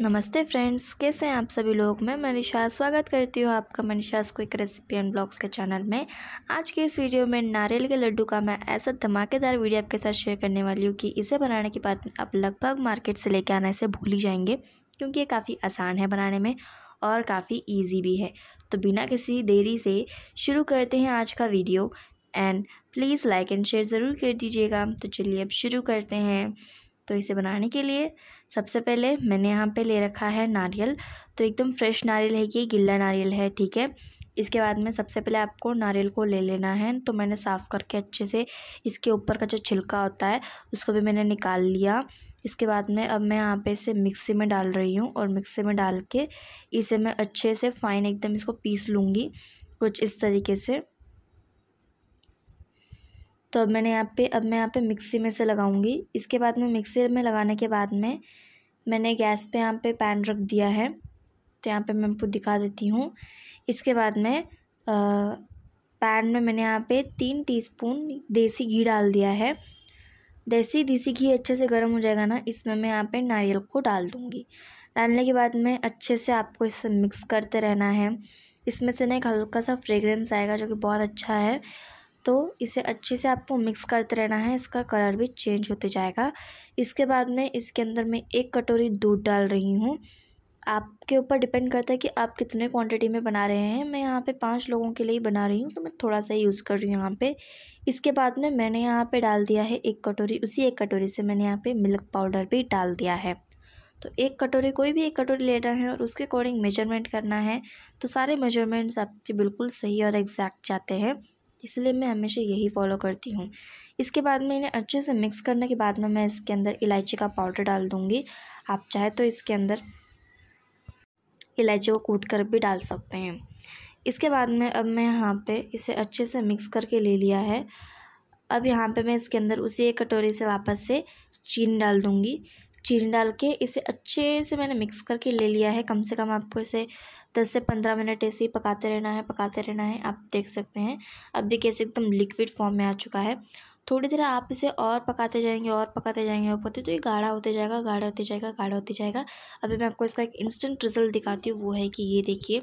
नमस्ते फ्रेंड्स कैसे हैं आप सभी लोग मैं मनीषा स्वागत करती हूँ आपका Manisha quick recipe and blogs के चैनल में आज के इस वीडियो में नारियल के लड्डू का मैं ऐसा धमाकेदार वीडियो आपके साथ शेयर करने वाली हूँ कि इसे बनाने के बाद आप लगभग मार्केट से लेके आना इसे भूल ही जाएंगे क्योंकि ये काफ़ी आसान है बनाने में और काफ़ी ईजी भी है तो बिना किसी देरी से शुरू करते हैं आज का video and please like and share ज़रूर कर दीजिएगा तो चलिए अब शुरू करते हैं तो इसे बनाने के लिए सबसे पहले मैंने यहाँ पे ले रखा है नारियल तो एकदम फ्रेश नारियल है कि गिल्ला नारियल है ठीक है इसके बाद में सबसे पहले आपको नारियल को ले लेना है तो मैंने साफ़ करके अच्छे से इसके ऊपर का जो छिलका होता है उसको भी मैंने निकाल लिया इसके बाद में अब मैं यहाँ पे इसे मिक्सी में डाल रही हूँ और मिक्सी में डाल के इसे मैं अच्छे से फ़ाइन एकदम इसको पीस लूँगी कुछ इस तरीके से तो अब मैंने यहाँ पे अब मैं यहाँ पे मिक्सी में से लगाऊंगी इसके बाद में मिक्सी में लगाने के बाद में मैंने गैस पे यहाँ पे पैन रख दिया है तो यहाँ पे मैं आपको दिखा देती हूँ इसके बाद में आ, पैन में मैंने यहाँ पे तीन टीस्पून देसी घी डाल दिया है देसी देसी घी अच्छे से गर्म हो जाएगा ना इसमें मैं यहाँ पर नारियल को डाल दूँगी डालने के बाद में अच्छे से आपको इसे मिक्स करते रहना है इसमें से ना एक हल्का सा फ्रेगरेंस आएगा जो कि बहुत अच्छा है तो इसे अच्छे से आपको मिक्स करते रहना है इसका कलर भी चेंज होते जाएगा इसके बाद में इसके अंदर मैं एक कटोरी दूध डाल रही हूँ आपके ऊपर डिपेंड करता है कि आप कितने क्वांटिटी में बना रहे हैं मैं यहाँ पे पाँच लोगों के लिए बना रही हूँ तो मैं थोड़ा सा यूज़ कर रही हूँ यहाँ पे इसके बाद में मैंने यहाँ पे डाल दिया है एक कटोरी उसी एक कटोरी से मैंने यहाँ पे मिल्क पाउडर भी डाल दिया है तो एक कटोरी कोई भी एक कटोरी लेना है और उसके अकॉर्डिंग मेजरमेंट करना है तो सारे मेजरमेंट्स आपके बिल्कुल सही और एग्जैक्ट जाते हैं इसलिए मैं हमेशा यही फॉलो करती हूँ इसके बाद में इन्हें अच्छे से मिक्स करने के बाद में मैं इसके अंदर इलायची का पाउडर डाल दूँगी आप चाहे तो इसके अंदर इलायची को कूट कर भी डाल सकते हैं इसके बाद में अब मैं यहाँ पे इसे अच्छे से मिक्स करके ले लिया है अब यहाँ पे मैं इसके अंदर उसी एक कटोरी से वापस से चीनी डाल दूँगी चीनी डाल के इसे अच्छे से मैंने मिक्स करके ले लिया है कम से कम आपको इसे दस से पंद्रह मिनट ऐसे ही पकाते रहना है पकाते रहना है आप देख सकते हैं अब भी कैसे एकदम लिक्विड फॉर्म में आ चुका है थोड़ी देर आप इसे और पकाते जाएंगे और पकाते जाएंगे और पकते तो ये गाढ़ा होते जाएगा गाढ़ा होते जाएगा गाढ़ा होते जाएगा अभी मैं आपको इसका एक इंस्टेंट रिजल्ट दिखाती हूँ वो है कि ये देखिए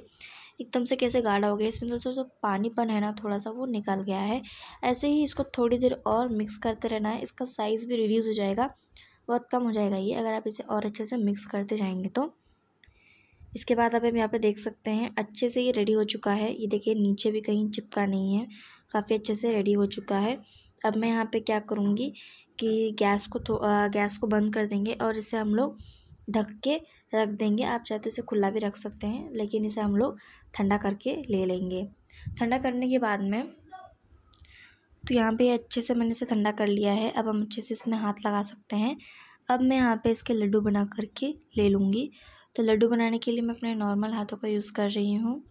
एकदम से कैसे गाढ़ा हो गया इसमें थोड़ा तो सा जो पानीपन है ना थोड़ा सा वो निकल गया है ऐसे ही इसको थोड़ी देर और मिक्स करते रहना है इसका साइज़ भी रिड्यूस हो जाएगा बहुत कम हो जाएगा ये अगर आप इसे और अच्छे से मिक्स करते जाएंगे तो इसके बाद आप हम यहाँ पे देख सकते हैं अच्छे से ये रेडी हो चुका है ये देखिए नीचे भी कहीं चिपका नहीं है काफ़ी अच्छे से रेडी हो चुका है अब मैं यहाँ पे क्या करूँगी कि गैस को तो गैस को बंद कर देंगे और इसे हम लोग ढक के रख देंगे आप चाहे तो इसे खुला भी रख सकते हैं लेकिन इसे हम लोग ठंडा करके ले लेंगे ठंडा करने के बाद में तो यहाँ पे अच्छे से मैंने इसे ठंडा कर लिया है अब हम अच्छे से इसमें हाथ लगा सकते हैं अब मैं यहाँ पे इसके लड्डू बना करके ले लूँगी तो लड्डू बनाने के लिए मैं अपने नॉर्मल हाथों का यूज़ कर रही हूँ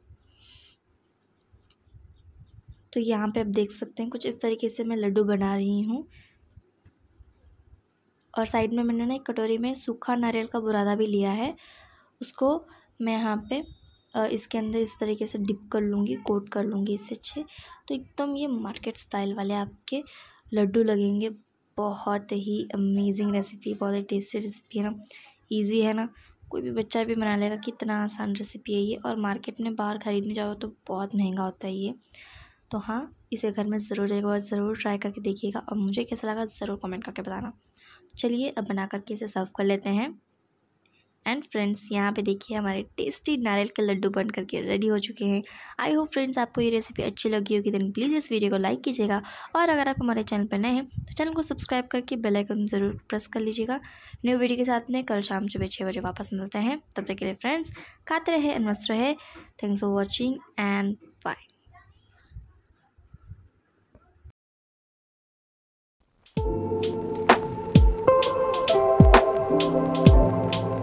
तो यहाँ पे आप देख सकते हैं कुछ इस तरीके से मैं लड्डू बना रही हूँ और साइड में मैंने ना एक कटोरी में सूखा नारियल का बुरादा भी लिया है उसको मैं यहाँ पर इसके अंदर इस तरीके से डिप कर लूँगी कोट कर लूँगी इससे अच्छे तो एकदम ये मार्केट स्टाइल वाले आपके लड्डू लगेंगे बहुत ही अमेजिंग रेसिपी बहुत ही टेस्टी रेसिपी है ना ईजी है ना कोई भी बच्चा भी बना लेगा कितना आसान रेसिपी है ये और मार्केट में बाहर ख़रीदने जाओ तो बहुत महंगा होता है ये तो हाँ इसे घर में ज़रूर एक बार ज़रूर ट्राई करके देखिएगा और मुझे कैसा लगा ज़रूर कमेंट करके बताना चलिए अब बना करके इसे सर्व कर लेते हैं एंड फ्रेंड्स यहाँ पे देखिए हमारे टेस्टी नारियल के लड्डू बन करके रेडी हो चुके हैं आई होप फ्रेंड्स आपको ये रेसिपी अच्छी लगी होगी देन प्लीज़ इस वीडियो को लाइक कीजिएगा और अगर आप हमारे चैनल पर नए हैं तो चैनल को सब्सक्राइब करके बेलाइकन ज़रूर प्रेस कर लीजिएगा न्यू वीडियो के साथ में कल शाम सुबह छः बजे वापस मिलते हैं तब तक के लिए फ्रेंड्स खाते रहे एंड मस्त रहे thanks for watching and bye Thank you.